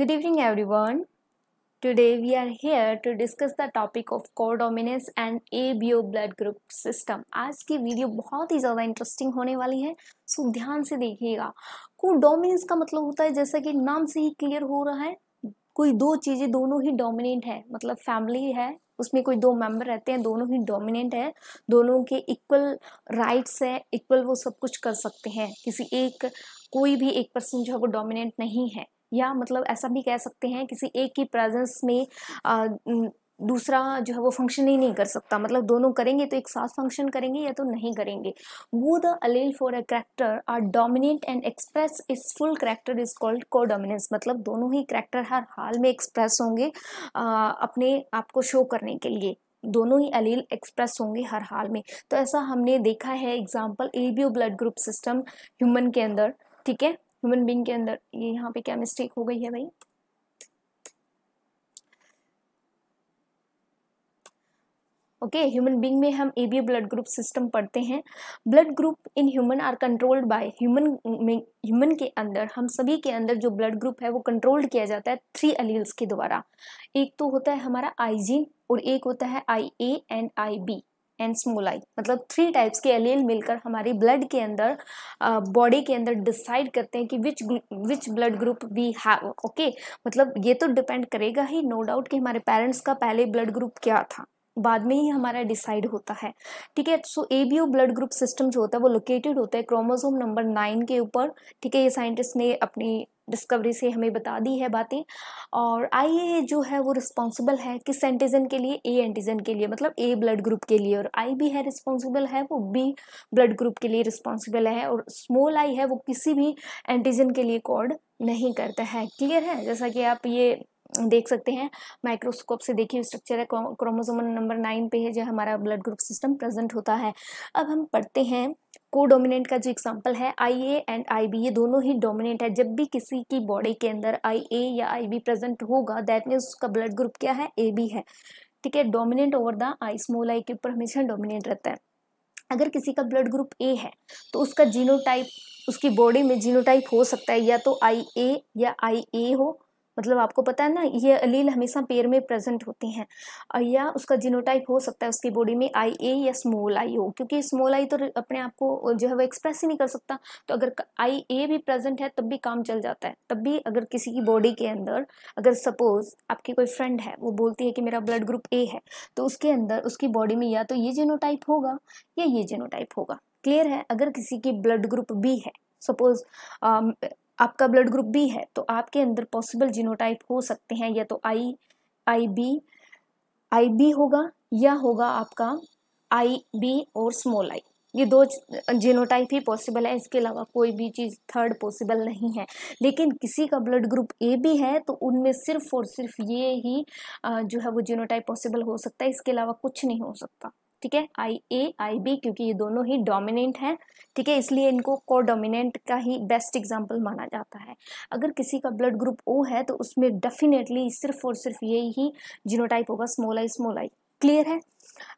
Good evening everyone. Today we are here to discuss the topic of codominance and ABO blood group system. आज की video बहुत ही ज़्यादा interesting होने वाली है सो ध्यान से देखिएगा कोडोमिनेंस का मतलब होता है जैसा कि नाम से ही क्लियर हो रहा है कोई दो चीज़ें दोनों ही डोमिनेंट है मतलब फैमिली है उसमें कोई दो मेंबर रहते हैं दोनों ही डोमिनेंट है दोनों के इक्वल राइट्स है इक्वल वो सब कुछ कर सकते हैं किसी एक कोई भी एक पर्सन जो है वो डोमिनेंट नहीं है या मतलब ऐसा भी कह सकते हैं किसी एक की प्रेजेंस में आ, दूसरा जो है वो फंक्शन ही नहीं कर सकता मतलब दोनों करेंगे तो एक साथ फंक्शन करेंगे या तो नहीं करेंगे वो the allele for a character are dominant and express is full character is called codominance मतलब दोनों ही करेक्टर हर हाल में एक्सप्रेस होंगे आ, अपने आप को शो करने के लिए दोनों ही अलील एक्सप्रेस होंगे हर हाल में तो ऐसा हमने देखा है example A B O blood group system human के अंदर ठीक है ह्यूमन बींग के अंदर ये यहाँ पे क्या मिस्टेक हो गई है भाई ओके ह्यूमन बींग में हम A B blood group system पढ़ते हैं blood group in human are controlled by human में ह्यूमन के अंदर हम सभी के अंदर जो ब्लड ग्रुप है वो कंट्रोल्ड किया जाता है थ्री अलील्स के द्वारा एक तो होता है हमारा आईजीन और एक होता है I A and I B and small I मतलब थ्री टाइप्स के एलियन मिलकर हमारी ब्लड के अंदर बॉडी के अंदर डिसाइड करते हैं कि which which blood group we have okay मतलब ये तो डिपेंड करेगा ही नो no डाउट कि हमारे पेरेंट्स का पहले ब्लड ग्रुप क्या था बाद में ही हमारा डिसाइड होता है ठीक है so A B O blood group system जो होता है वो लोकेटेड होता है क्रोमोजोम नंबर नाइन के ऊपर ठीक है ये साइंटिस्ट ने अपनी डिस्कवरी से हमें बता दी है बातें और आई ए जो है वो रिस्पॉन्सिबल है किस एंटीजन के लिए ए एंटीजन के लिए मतलब ए ब्लड ग्रुप के लिए और आई बी है रिस्पॉन्सिबल है वो बी ब्लड ग्रुप के लिए रिस्पॉन्सिबल है और स्मॉल आई है वो किसी भी एंटीजन के लिए कॉड नहीं करता है क्लियर है जैसा कि आप ये देख सकते हैं माइक्रोस्कोप से देखिए स्ट्रक्चर है क्रोमोसोम नंबर नाइन पे है जो हमारा ब्लड ग्रुप सिस्टम प्रेजेंट होता है अब हम पढ़ते हैं को डोमिनेंट का जो एग्जाम्पल है I A and I B ये दोनों ही डोमिनेंट है जब भी किसी की बॉडी के अंदर आई ए या आई बी प्रेजेंट होगा दैट मीन्स उसका ब्लड ग्रुप क्या है ए बी है ठीक है dominant over the I small I के ऊपर हमेशा डोमिनेंट रहता है अगर किसी का ब्लड ग्रुप ए है तो उसका जीनोटाइप उसकी बॉडी में जीनोटाइप हो सकता है या तो आई ए या आई ए हो मतलब आपको पता है ना ये अलील हमेशा पेड़ में प्रेजेंट होते हैं या उसका जीनोटाइप हो सकता है उसकी बॉडी में आई ए या स्मॉल आई हो क्योंकि स्मॉल आई तो अपने आप को जो है वो एक्सप्रेस ही नहीं कर सकता तो अगर आई ए भी प्रेजेंट है तब भी काम चल जाता है तब भी अगर किसी की बॉडी के अंदर अगर सपोज आपकी कोई फ्रेंड है वो बोलती है कि मेरा ब्लड ग्रुप ए है तो उसके अंदर उसकी बॉडी में या तो ये जीनोटाइप होगा या ये जीनोटाइप होगा क्लियर है अगर किसी की ब्लड ग्रुप बी है सपोज आपका ब्लड ग्रुप बी है तो आपके अंदर पॉसिबल जीनोटाइप हो सकते हैं या तो आई आई बी आई बी होगा या होगा आपका आई बी और स्मॉल आई ये दो जीनोटाइप ही पॉसिबल है इसके अलावा कोई भी चीज़ थर्ड पॉसिबल नहीं है लेकिन किसी का ब्लड ग्रुप ए भी है तो उनमें सिर्फ और सिर्फ ये ही जो है वो जीनोटाइप पॉसिबल हो सकता है इसके अलावा कुछ नहीं हो सकता ठीक है आई ए आई बी क्योंकि ये दोनों ही डोमिनेंट हैं ठीक है इसलिए इनको को डोमिनेंट का ही बेस्ट एग्जाम्पल माना जाता है अगर किसी का ब्लड ग्रुप ओ है तो उसमें डेफिनेटली सिर्फ और सिर्फ ये ही जीनोटाइप होगा small I small I clear है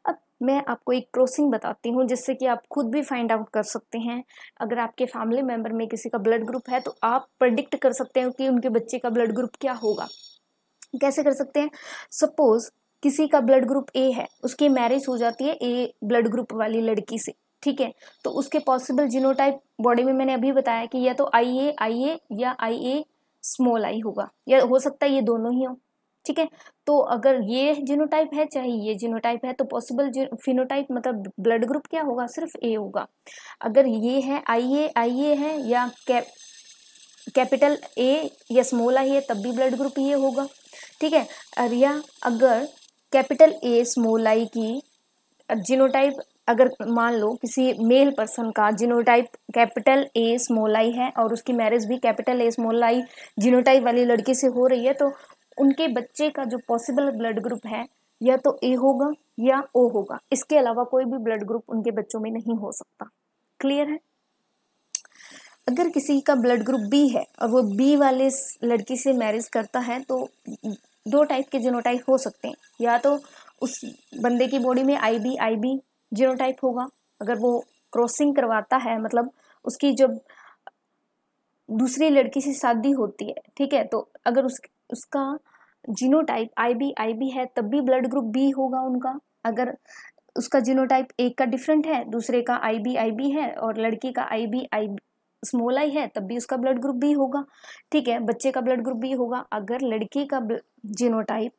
अब मैं आपको एक क्रॉसिंग बताती हूँ जिससे कि आप खुद भी फाइंड आउट कर सकते हैं अगर आपके फैमिली मेम्बर में किसी का ब्लड ग्रुप है तो आप प्रडिक्ट कर सकते हैं कि उनके बच्चे का ब्लड ग्रुप क्या होगा कैसे कर सकते हैं सपोज़ किसी का ब्लड ग्रुप ए है उसकी मैरिज हो जाती है ए ब्लड ग्रुप वाली लड़की से ठीक है तो उसके पॉसिबल जीनोटाइप बॉडी में मैंने अभी बताया कि या तो आई ए आई ए या आई ए स्मॉल आई होगा या हो सकता है ये दोनों ही हो ठीक है तो अगर ये जीनोटाइप है चाहे ये जीनोटाइप है तो पॉसिबल फिनोटाइप मतलब ब्लड ग्रुप क्या होगा सिर्फ ए होगा अगर ये है आई ए आई ए है या कैप कैपिटल ए या स्मॉल आई है तब भी ब्लड ग्रुप ये होगा ठीक है अरिया अगर कैपिटल ए स्मॉल आई की जिनोटाइप अगर मान लो किसी मेल पर्सन का genotype capital A small I है और उसकी मैरिज भी capital A small I genotype वाली लड़की से हो रही है तो उनके बच्चे का जो पॉसिबल ब्लड ग्रुप है या तो ए होगा या ओ होगा इसके अलावा कोई भी ब्लड ग्रुप उनके बच्चों में नहीं हो सकता क्लियर है अगर किसी का ब्लड ग्रुप बी है और वो बी वाले लड़की से मैरिज करता है तो दो टाइप के जीनोटाइप हो सकते हैं या तो उस बंदे की बॉडी में I B I B genotype होगा अगर वो क्रॉसिंग करवाता है मतलब उसकी जब दूसरी लड़की से शादी होती है ठीक है तो अगर उस उसका genotype I B I B है तब भी ब्लड ग्रुप बी होगा उनका अगर उसका जीनोटाइप एक का डिफरेंट है दूसरे का आई बी आई बी है और लड़की का आई बी आई स्मॉल आई है तब भी उसका ब्लड ग्रुप बी होगा ठीक है बच्चे का ब्लड ग्रुप बी होगा अगर लड़की का जीनोटाइप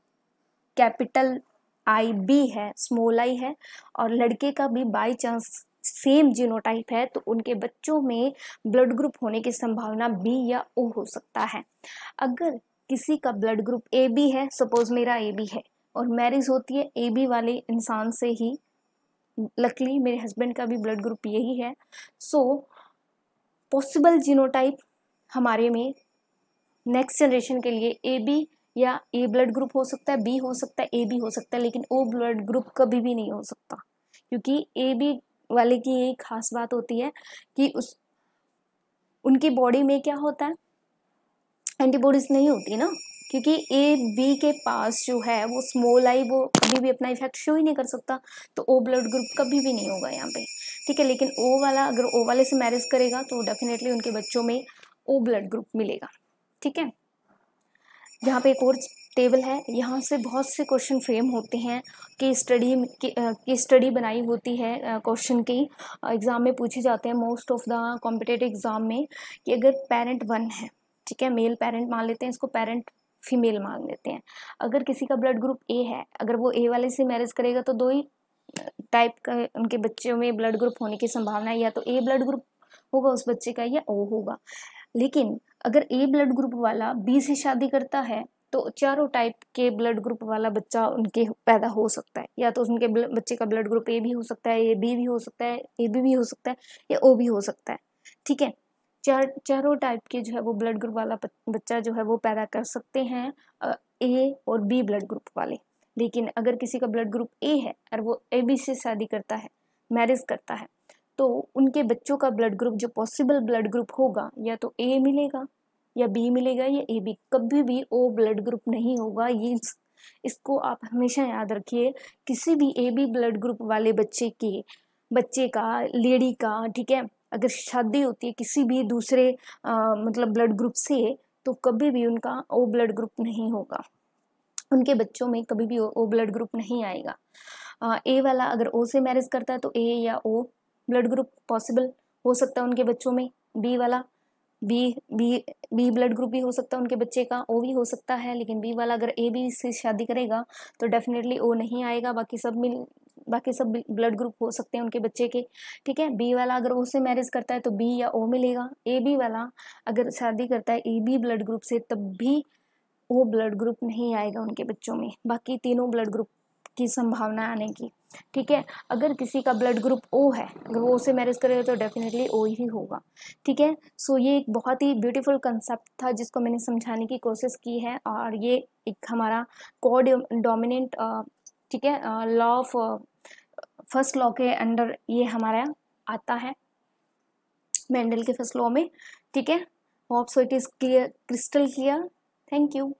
कैपिटल आई बी है स्मॉल आई है और लड़के का भी बाई चांस सेम जीनोटाइप है तो उनके बच्चों में ब्लड ग्रुप होने की संभावना बी या ओ हो सकता है अगर किसी का ब्लड ग्रुप ए बी है सपोज मेरा ए बी है और मैरिज होती है ए बी वाले इंसान से ही लकली मेरे हस्बैंड का भी ब्लड ग्रुप यही है सो so, पॉसिबल जीनोटाइप हमारे में नेक्स्ट जनरेशन के लिए ए बी या ए ब्लड ग्रुप हो सकता है बी हो सकता है ए बी हो सकता है लेकिन ओ ब्लड ग्रुप कभी भी नहीं हो सकता क्योंकि ए बी वाले की यही खास बात होती है कि उस उनकी बॉडी में क्या होता है एंटीबॉडीज़ नहीं होती ना क्योंकि ए बी के पास जो है वो स्मॉल आई वो कभी भी अपना इफेक्ट शो ही नहीं कर सकता तो ओ ब्लड ग्रुप कभी भी नहीं होगा यहाँ पे ठीक है लेकिन ओ वाला अगर ओ वाले से मैरिज करेगा तो डेफिनेटली उनके बच्चों में ओ ब्लड ग्रुप मिलेगा ठीक है यहाँ पे एक और टेबल है यहाँ से बहुत से क्वेश्चन फ्रेम होते हैं कि स्टडी की स्टडी बनाई होती है क्वेश्चन की एग्ज़ाम में पूछे जाते हैं most of the competitive exam में कि अगर पेरेंट वन है ठीक है मेल पेरेंट मान लेते हैं इसको पेरेंट फीमेल मान लेते हैं अगर किसी का ब्लड ग्रुप ए है अगर वो ए वाले से मैरिज करेगा तो दो ही टाइप का उनके बच्चों में ब्लड ग्रुप होने की संभावना है या तो ए ब्लड ग्रुप होगा उस बच्चे का या ओ होगा लेकिन अगर ए ब्लड ग्रुप वाला बी से शादी करता है तो चारों टाइप के ब्लड ग्रुप वाला बच्चा उनके पैदा हो सकता है या तो उनके बच्चे का ब्लड ग्रुप ए भी हो सकता है ए बी भी हो सकता है ए बी भी हो सकता है या ओ भी हो सकता है ठीक है चार चारों टाइप के जो है वो ब्लड ग्रुप वाला बच्चा जो है वो पैदा कर सकते हैं ए और बी ब्लड ग्रुप वाले लेकिन अगर किसी का ब्लड ग्रुप ए है और वो ए बी से शादी करता है मैरिज करता है तो उनके बच्चों का ब्लड ग्रुप जो पॉसिबल ब्लड ग्रुप होगा या तो ए मिलेगा या बी मिलेगा या ए बी कभी भी ओ ब्लड ग्रुप नहीं होगा ये इसको आप हमेशा याद रखिए किसी भी ए बी ब्लड ग्रुप वाले बच्चे के बच्चे का लेडी का ठीक है अगर शादी होती है किसी भी दूसरे आ, मतलब ब्लड ग्रुप से तो कभी भी उनका ओ ब्लड ग्रुप नहीं होगा उनके बच्चों में कभी भी ओ ब्लड ग्रुप नहीं आएगा ए वाला अगर ओ से मैरिज करता है तो ए या ओ ब्लड ग्रुप पॉसिबल हो सकता है उनके बच्चों में बी वाला B B B blood group भी हो सकता है उनके बच्चे का ओ भी हो सकता है लेकिन बी वाला अगर ए बी से शादी करेगा तो डेफिनेटली ओ नहीं आएगा बाकी सब मिल बाकी सब ब्लड ग्रुप हो सकते हैं उनके बच्चे के ठीक है बी वाला अगर ओ से मैरिज करता है तो बी या ओ मिलेगा ए बी वाला अगर शादी करता है ए बी ब्लड ग्रुप से तब भी वो ब्लड ग्रुप नहीं आएगा उनके बच्चों में बाकी तीनों ब्लड ग्रुप की संभावना आने की ठीक है अगर किसी का ब्लड ग्रुप ओ है अगर वो उसे मैरिज करेगा तो डेफिनेटली ओ ही होगा ठीक है सो ये एक बहुत ही ब्यूटीफुल कंसेप्ट था जिसको मैंने समझाने की कोशिश की है और ये एक हमारा कोड डोमिनेंट ठीक है लॉ ऑफ फर्स्ट लॉ के अंडर ये हमारा आता है मैंडल के फर्स्ट लॉ में ठीक है so it is clear crystal clear Thank you.